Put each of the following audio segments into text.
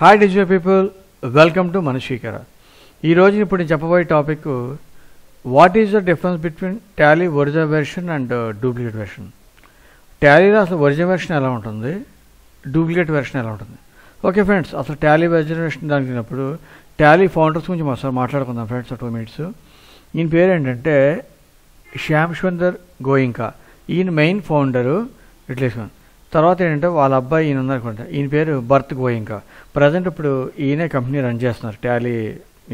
hi digital people welcome to మనశీకర ఈరోజు ఇప్పుడు నేను చెప్పబోయే topic what is the difference between Tally original version and duplicate version టాలీలో అసలు ఒరిజినల్ వెర్షన్ ఎలా ఉంటుంది డూప్లికేట్ వెర్షన్ ఎలా ఉంటుంది ఓకే ఫ్రెండ్స్ అసలు టాలీ ఒరిజినల్ వెర్షన్ దానికి వెళ్ళినప్పుడు టాలీ ఫౌండర్స్ గురించి ఒకసారి మాట్లాడుకుందాం ఫ్రెండ్స్ టూ మినిట్స్ ఈయన పేరు ఏంటంటే శ్యామ్ సుందర్ గోయింకా ఈయన మెయిన్ ఫౌండరు ఇట్లేసుకోండి తర్వాత ఏంటంటే వాళ్ళ అబ్బాయి ఈయన ఉందనుకుంటా ఈయన పేరు భర్త్ గోయింకా ప్రజెంట్ ఇప్పుడు ఈయనే కంపెనీ రన్ చేస్తున్నారు ట్యాలీ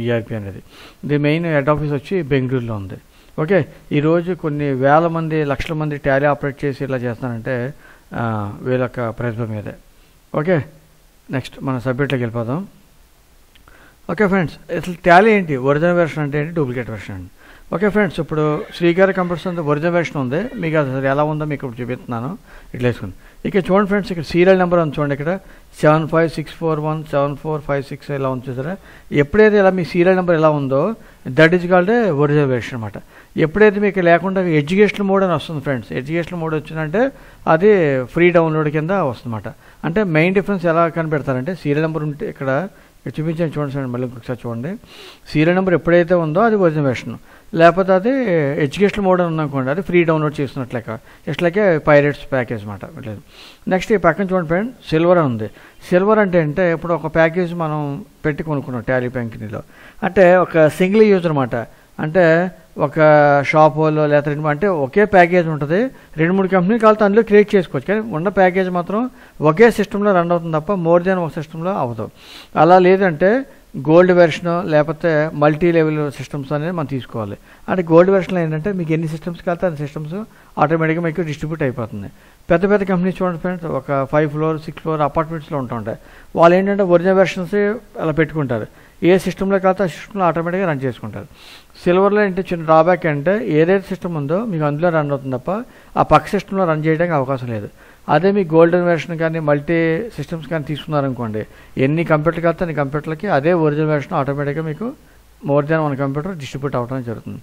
ఈఆర్పి e అనేది ది మెయిన్ హెడ్ ఆఫీస్ వచ్చి బెంగళూరులో ఉంది ఓకే ఈరోజు కొన్ని వేల మంది లక్షల మంది ట్యాలీ ఆపరేట్ చేసి ఇలా చేస్తానంటే వీళ్ళ యొక్క ప్రతిభ మీదే ఓకే నెక్స్ట్ మన సబ్జెక్ట్లోకి వెళ్ళిపోదాం ఓకే ఫ్రెండ్స్ అసలు ట్యాలీ ఏంటి ఒరిజినల్ వెర్షన్ అంటే ఏంటి డూప్లికేట్ వెర్షన్ అండి ఓకే ఫ్రెండ్స్ ఇప్పుడు శ్రీగారి కంప్యూటర్స్ అంతా ఒరిజినల్ వెర్షన్ ఉంది మీకు అది ఎలా ఉందో మీకు ఇప్పుడు చూపిస్తున్నాను ఇట్లా వేసుకుని ఇక్కడ చూడండి ఫ్రెండ్స్ ఇక్కడ సీరియల్ నెంబర్ అని చూడండి ఇక్కడ seven five six four one seven four five six ఇలా ఉంచుతారా ఎప్పుడైతే ఇలా మీ సీరియల్ నెంబర్ ఎలా ఉందో that is called original version అనమాట ఎప్పుడైతే మీకు లేకుండా ఎడ్యుకేషనల్ మోడ్ అని వస్తుంది ఫ్రెండ్స్ ఎడ్యుకేషనల్ మోడ్ వచ్చిందంటే అది ఫ్రీ డౌన్లోడ్ కింద వస్తుందన్నమాట అంటే మెయిన్ డిఫరెన్స్ ఎలా కనిపెడతారంటే సీరియల్ నెంబర్ ఉంటే ఇక్కడ ఇక్కడ చూపించాను చూడండి సార్ మళ్ళీ ఇంకొకసారి చూడండి సీరియల్ నెంబర్ ఎప్పుడైతే ఉందో అది ఒరిజినల్ వెర్షన్ లేకపోతే అది ఎడ్యుకేషనల్ మోడల్ అనుకోండి అది ఫ్రీ డౌన్లోడ్ చేస్తున్నట్లు జస్ట్ లైక్ పైరెట్స్ ప్యాకేజ్ అనమాట లేదు నెక్స్ట్ ఈ పక్కన చూడండి ఫ్రెండ్ సిల్వర్ ఉంది సిల్వర్ అంటే అంటే ఇప్పుడు ఒక ప్యాకేజ్ మనం పెట్టి కొనుక్కున్నాం ట్యాలీ బ్యాంకినీలో అంటే ఒక సింగిల్ యూజ్ అనమాట అంటే ఒక షాప్ వాళ్ళు లేకపోతే రెండు అంటే ఒకే ప్యాకేజ్ ఉంటుంది రెండు మూడు కంపెనీలు కావాలి అందులో క్రియేట్ చేసుకోవచ్చు కానీ ఉన్న ప్యాకేజ్ మాత్రం ఒకే సిస్టంలో రన్ అవుతుంది తప్ప మోర్ దాన్ ఒక సిస్టంలో అవ్వదు అలా లేదంటే గోల్డ్ వెర్షన్ లేకపోతే మల్టీ లెవెల్ సిస్టమ్స్ అనేది మనం తీసుకోవాలి అంటే గోల్డ్ వెర్షన్లో ఏంటంటే మీకు ఎన్ని సిస్టమ్స్ కలితే అన్ని సిస్టమ్స్ ఆటోమేటిక్గా మీకు డిస్ట్రిబ్యూట్ అయిపోతుంది పెద్ద పెద్ద కంపెనీస్ చూడండి ఫ్రెండ్స్ ఒక ఫైవ్ ఫ్లోర్ సిక్స్ ఫ్లోర్ అపార్ట్మెంట్స్లో ఉంటుంటాయి వాళ్ళు ఏంటంటే ఒరిజినల్ వెర్షన్స్ అలా పెట్టుకుంటారు ఏ సిస్టంలో కలితే ఆ సిస్టంలో ఆటోమేటిక్గా రన్ చేసుకుంటారు సిల్వర్లో ఏంటి చిన్న డ్రాబ్యాక్ అంటే ఏదైతే సిస్టమ్ ఉందో మీకు అందులో రన్ అవుతుంది తప్ప ఆ పక్క సిస్టంలో రన్ చేయడానికి అవకాశం లేదు అదే మీ గోల్డెన్ వెర్షన్ కానీ మల్టీ సిస్టమ్స్ కానీ తీసుకున్నారనుకోండి ఎన్ని కంప్యూటర్కి వస్తే అన్ని కంప్యూటర్లకి అదే ఒరిజినల్ వెర్షన్ ఆటోమేటిక్గా మీకు more than one computer distribute అవడం జరుగుతుంది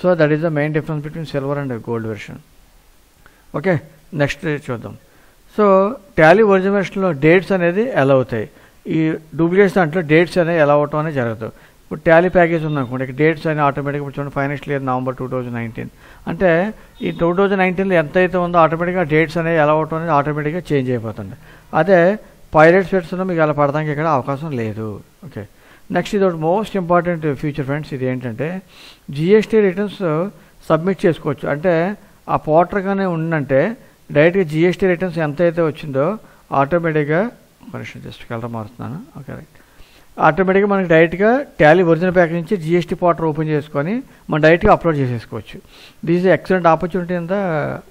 so that is the main difference between silver and gold version okay next చూద్దాం సో టాలీ ఒరిజినల్ వెర్షన్లో డేట్స్ అనేది ఎలా అవుతాయి ఈ డూప్లికేట్స్ దాంట్లో డేట్స్ అనేవి ఎలా అవటం అనేది జరగదు ఇప్పుడు టాలీ ప్యాకేజ్ ఉందనుకోండి ఇక్కడ డేట్స్ అని ఆటోమేటిక్గా చూడండి financial year November two thousand nineteen అంటే ఈ టూ థౌజండ్ నైన్టీన్లో ఎంతైతే ఉందో ఆటోమేటిక్గా డేట్స్ అనేవి ఎలా అవటం అనేది ఆటోమేటిక్గా చేంజ్ అయిపోతుంది అదే సెట్స్ ఉన్న మీకు అలా పడడానికి ఇక్కడ అవకాశం లేదు ఓకే నెక్స్ట్ ఇది ఒకటి మోస్ట్ ఇంపార్టెంట్ ఫ్యూచర్ ఫ్రెండ్స్ ఇది ఏంటంటే జిఎస్టీ రిటర్న్స్ సబ్మిట్ చేసుకోవచ్చు అంటే ఆ పోర్టర్గానే ఉందంటే డైరెక్ట్గా జిఎస్టీ రిటర్న్స్ ఎంత అయితే వచ్చిందో ఆటోమేటిక్గా మనిషి జస్ట్ కలర్ మారుతున్నాను ఓకే రైట్ ఆటోమేటిక్గా మనకి డైరెక్ట్గా ట్యాలీ ఒరిజినల్ ప్యాక్ నుంచి జిఎస్టీ పోర్టర్ ఓపెన్ చేసుకొని మనం డైరెక్ట్గా అప్లోడ్ చేసేసుకోవచ్చు దీస్ ఎక్సలెంట్ ఆపర్చునిటీ అంతా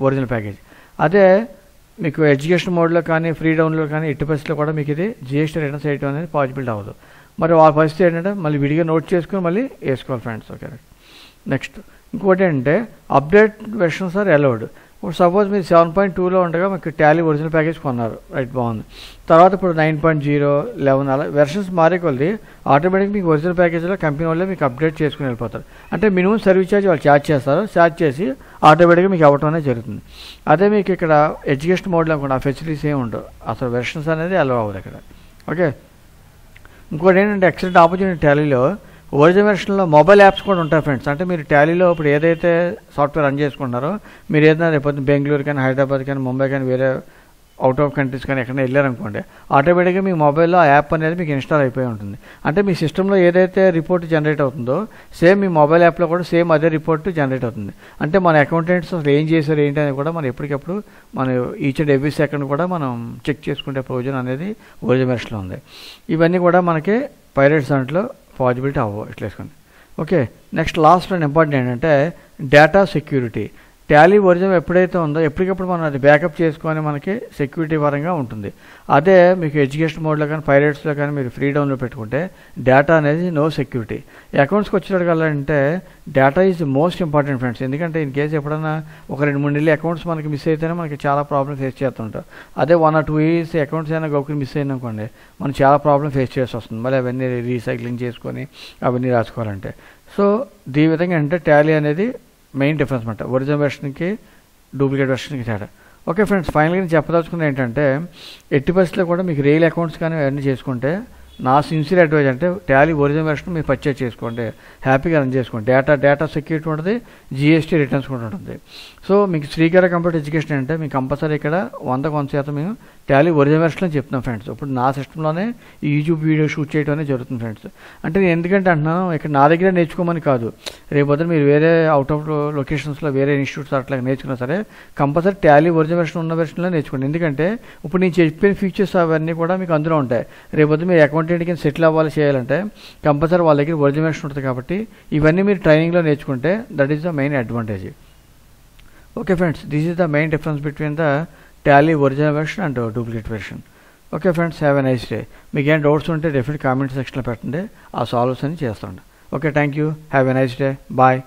ఒరిజినల్ ప్యాకేజ్ అదే మీకు ఎడ్యుకేషన్ మోడ్లో కానీ ఫ్రీ డౌన్లో కానీ ఎట్టి పరిస్థితిలో కూడా మీకు ఇది జిఎస్టీ రిటర్న్స్ చేయడం అనేది పాజిబిలిటీ అవ్వదు మరి ఆ పరిస్థితి ఏంటంటే మళ్ళీ విడిగా నోట్ చేసుకుని మళ్ళీ వేసుకోవాలి ఫ్రెండ్స్ ఓకే నెక్స్ట్ ఇంకోటి ఏంటంటే అప్డేట్ వెర్షన్స్ ఆర్ అలౌడ్ ఇప్పుడు సపోజ్ మీరు సెవెన్ పాయింట్ టూలో ఉండగా మీకు ట్యాలీ ఒరిజినల్ ప్యాకేజ్ కొన్నారు రైట్ బాగుంది తర్వాత ఇప్పుడు నైన్ పాయింట్ జీరో లెవెన్ అలా వెర్షన్స్ మారే కొద్ది ఆటోమేటిక్ మీకు ఒరిజినల్ ప్యాకేజ్లో కంపెనీ వాళ్ళే మీకు అప్డేట్ చేసుకుని వెళ్ళిపోతారు అంటే మినిమం సర్వీస్ ఛార్జ్ వాళ్ళు ఛార్జ్ చేస్తారు ఛార్జ్ చేసి ఆటోమేటిక్గా మీకు అవ్వటం అనేది జరుగుతుంది అదే మీకు ఇక్కడ ఎడ్యుకేషన్ మోడ్లో కూడా ఆ ఫెసిలిటీస్ ఏమి ఉండవు అసలు వెర్షన్స్ అనేది అలవ్ అవ్వదు ఇక్కడ ఓకే ఇంకోటి ఏంటంటే ఎక్సలెంట్ ఆపర్చునిటీ ట్యాలీలో ఒరిజినల్ వెర్షన్లో మొబైల్ యాప్స్ కూడా ఉంటాయి ఫ్రెండ్స్ అంటే మీరు టాలీలో ఇప్పుడు ఏదైతే సాఫ్ట్వేర్ రన్ చేసుకుంటున్నారో మీరు ఏదైనా రేపొద్దు బెంగళూరు కానీ హైదరాబాద్ కానీ ముంబై కానీ వేరే అవుట్ ఆఫ్ కంట్రీస్ కానీ ఎక్కడైనా వెళ్ళారనుకోండి ఆటోమేటిక్గా మీ మొబైల్లో ఆ యాప్ అనేది మీకు ఇన్స్టాల్ అయిపోయి ఉంటుంది అంటే మీ సిస్టంలో ఏదైతే రిపోర్ట్ జనరేట్ అవుతుందో సేమ్ మీ మొబైల్ యాప్లో కూడా సేమ్ అదే రిపోర్ట్ జనరేట్ అవుతుంది అంటే మన అకౌంటెంట్స్ అసలు ఏం చేశారు ఏంటి అనేది కూడా మనం ఎప్పటికప్పుడు మనం ఈచ్ అండ్ ఎవ్రీ సెకండ్ కూడా మనం చెక్ చేసుకుంటే ప్రయోజనం అనేది ఒరిజినల్స్లో ఉంది ఇవన్నీ కూడా మనకి పైరేట్స్ దాంట్లో పాజిబిలిటీ అవ్వ ఇట్లా వేసుకోండి okay next last and important ఏంటంటే డేటా సెక్యూరిటీ టాలీ ఒరిజినల్ ఎప్పుడైతే ఉందో ఎప్పటికప్పుడు మనం అది బ్యాకప్ చేసుకొని మనకి సెక్యూరిటీ పరంగా ఉంటుంది అదే మీకు ఎడ్యుకేషన్ మోడ్లో కానీ పైరేట్స్లో కానీ మీరు ఫ్రీ డౌన్లో పెట్టుకుంటే డేటా అనేది నో సెక్యూరిటీ అకౌంట్స్కి కలంటే data is most important friends ఎందుకంటే ఇన్ కేసు ఎప్పుడైనా ఒక రెండు మూడు నెలలు అకౌంట్స్ మనకి మిస్ అయితేనే మనకి చాలా ప్రాబ్లమ్ ఫేస్ చేస్తుంటాం అదే one or two years accounts అయినా గౌకుని మిస్ అయింది అనుకోండి మనం చాలా ప్రాబ్లమ్ ఫేస్ చేసి వస్తుంది మళ్ళీ అవన్నీ రీసైక్లింగ్ చేసుకొని అవన్నీ రాసుకోవాలంటే సో ఈ విధంగా అంటే టాలీ అనేది మెయిన్ డిఫరెన్స్ అనమాట ఒరిజినల్ వెర్షన్కి డూప్లికేట్ వెర్షన్కి తేడా ఓకే ఫ్రెండ్స్ ఫైనల్గా నేను చెప్పదలుచుకున్నది ఏంటంటే ఎట్టి పరిస్థితిలో కూడా మీకు రియల్ అకౌంట్స్ కానీ అవన్నీ చేసుకుంటే నా సిన్సియర్ అడ్వైజ్ అంటే టాలీ ఒరిజినల్ వెర్షన్ మీరు పర్చేజ్ చేసుకోండి హ్యాపీగా రన్ చేసుకోండి డేటా డేటా సెక్యూరిటీ ఉంటుంది జిఎస్టీ రిటర్న్స్ కూడా ఉంటుంది సో మీకు శ్రీకారం కంప్యూటర్ ఎడ్యుకేషన్ అంటే మీకు కంపల్సరీ ఇక్కడ వందకు వంద శాతం మేము టాలీ ఒరిజినల్ వెర్షన్లో చెప్తున్నాను ఫ్రెండ్స్ ఇప్పుడు నా సిస్టంలోనే ఈ యూట్యూబ్ వీడియో షూట్ చేయడం అనేది జరుగుతుంది ఫ్రెండ్స్ అంటే నేను ఎందుకంటే అంటున్నాను ఇక్కడ నా దగ్గర నేర్చుకోమని కాదు రేపొద్దున మీరు వేరే అవుట్ ఆఫ్ లొకేషన్స్లో వేరే ఇన్స్టిట్యూట్స్ అట్లా నేర్చుకున్నా సరే కంపల్సరీ టాలీ ఒరిజినల్ వెర్షన్ ఉన్న వెర్షన్లో నేర్చుకోండి ఎందుకంటే ఇప్పుడు నేను చెప్పిన ఫీచర్స్ అవన్నీ కూడా మీకు అందులో ఉంటాయి రేపొద్దు మీరు అకౌంటెంట్ కింద సెటిల్ అవ్వాలి చేయాలంటే కంపల్సరీ వాళ్ళ దగ్గర ఒరిజినల్ వెర్షన్ ఉంటుంది కాబట్టి ఇవన్నీ మీరు ట్రైనింగ్లో నేర్చుకుంటే that is the main advantage okay friends this is the main difference between the Tally original version and duplicate version okay friends have a nice day మీకేం డౌట్స్ ఉంటే డెఫినెట్ కామెంట్ సెక్షన్లో పెట్టండి ఆ సాల్వ్స్ అని చేస్తాను okay thank you have a nice day bye